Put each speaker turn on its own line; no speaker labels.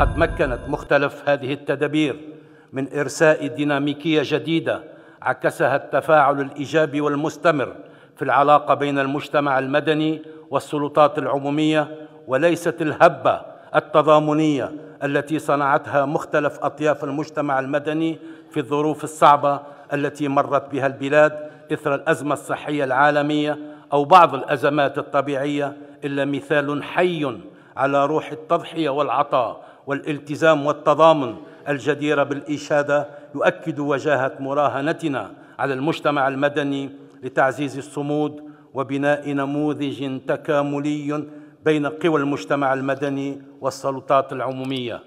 قد مكنت مختلف هذه التدابير من إرساء ديناميكية جديدة عكسها التفاعل الإيجابي والمستمر في العلاقة بين المجتمع المدني والسلطات العمومية وليست الهبة التضامنية التي صنعتها مختلف أطياف المجتمع المدني في الظروف الصعبة التي مرت بها البلاد إثر الأزمة الصحية العالمية أو بعض الأزمات الطبيعية إلا مثال حي على روح التضحية والعطاء والالتزام والتضامن الجديرة بالإشادة يؤكد وجاهة مراهنتنا على المجتمع المدني لتعزيز الصمود وبناء نموذج تكاملي بين قوى المجتمع المدني والسلطات العموميه